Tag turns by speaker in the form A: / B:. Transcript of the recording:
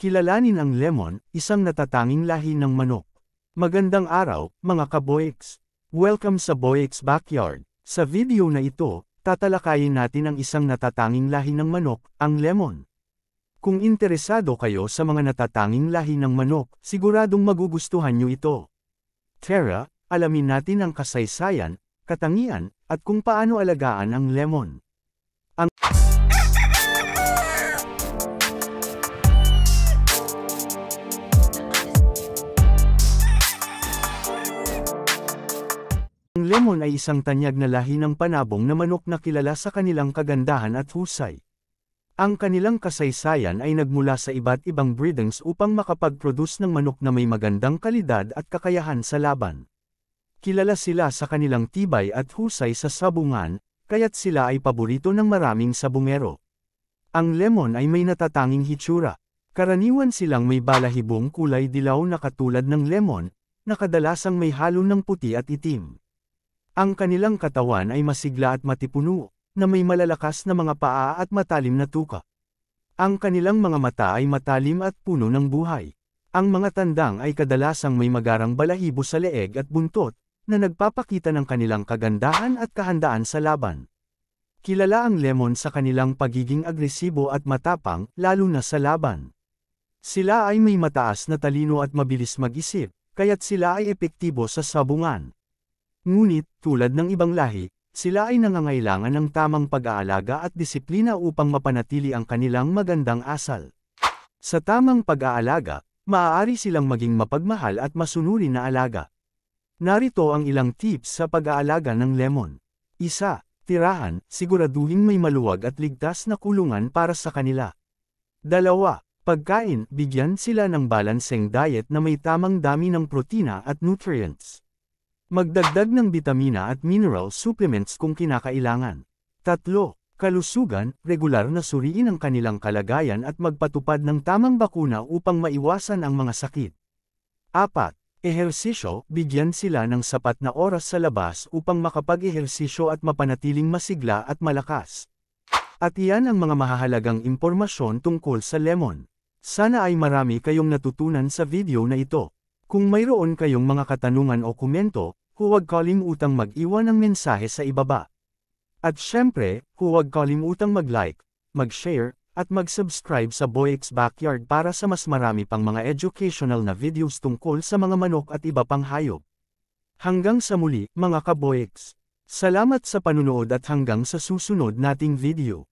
A: Kilalanin ang lemon, isang natatanging lahi ng manok. Magandang araw, mga kaboeks! Welcome sa Boeks Backyard. Sa video na ito, tatalakayin natin ang isang natatanging lahi ng manok, ang lemon. Kung interesado kayo sa mga natatanging lahi ng manok, siguradong magugustuhan nyo ito. Tara, alamin natin ang kasaysayan, katangian, at kung paano alagaan ang lemon. Salmon ay isang tanyag na lahi ng panabong na manok na kilala sa kanilang kagandahan at husay. Ang kanilang kasaysayan ay nagmula sa iba't ibang breedings upang makapag-produce ng manok na may magandang kalidad at kakayahan sa laban. Kilala sila sa kanilang tibay at husay sa sabungan, kaya't sila ay paborito ng maraming sabungero. Ang lemon ay may natatanging hitsura. Karaniwan silang may balahibong kulay dilaw na katulad ng lemon, na kadalasang may halo ng puti at itim. Ang kanilang katawan ay masigla at matipuno, na may malalakas na mga paa at matalim na tuka. Ang kanilang mga mata ay matalim at puno ng buhay. Ang mga tandang ay kadalasang may magarang balahibo sa leeg at buntot, na nagpapakita ng kanilang kagandahan at kahandaan sa laban. Kilala ang Lemon sa kanilang pagiging agresibo at matapang, lalo na sa laban. Sila ay may mataas na talino at mabilis mag-isip, kaya't sila ay epektibo sa sabungan. Ngunit, tulad ng ibang lahi, sila ay nangangailangan ng tamang pag-aalaga at disiplina upang mapanatili ang kanilang magandang asal. Sa tamang pag-aalaga, maaari silang maging mapagmahal at masunurin na alaga. Narito ang ilang tips sa pag-aalaga ng lemon. Isa, tirahan, siguraduhin may maluwag at ligtas na kulungan para sa kanila. Dalawa, pagkain, bigyan sila ng balanseng diet na may tamang dami ng protina at nutrients. Magdagdag ng bitamina at mineral supplements kung kinakailangan. Tatlo, kalusugan, regular na suriin ang kanilang kalagayan at magpatupad ng tamang bakuna upang maiwasan ang mga sakit. Apat, ehersisyo, bigyan sila ng sapat na oras sa labas upang makapag-ehersisyo at mapanatiling masigla at malakas. At iyan ang mga mahahalagang impormasyon tungkol sa lemon. Sana ay marami kayong natutunan sa video na ito. Kung mayroon kayong mga katanungan o komento, huwag kalimutang mag-iwan ng mensahe sa ibaba. At syempre, huwag kalimutang mag-like, mag-share, at mag-subscribe sa Boyx Backyard para sa mas marami pang mga educational na videos tungkol sa mga manok at iba pang hayop. Hanggang sa muli, mga kaboyx. Salamat sa panunood at hanggang sa susunod nating video.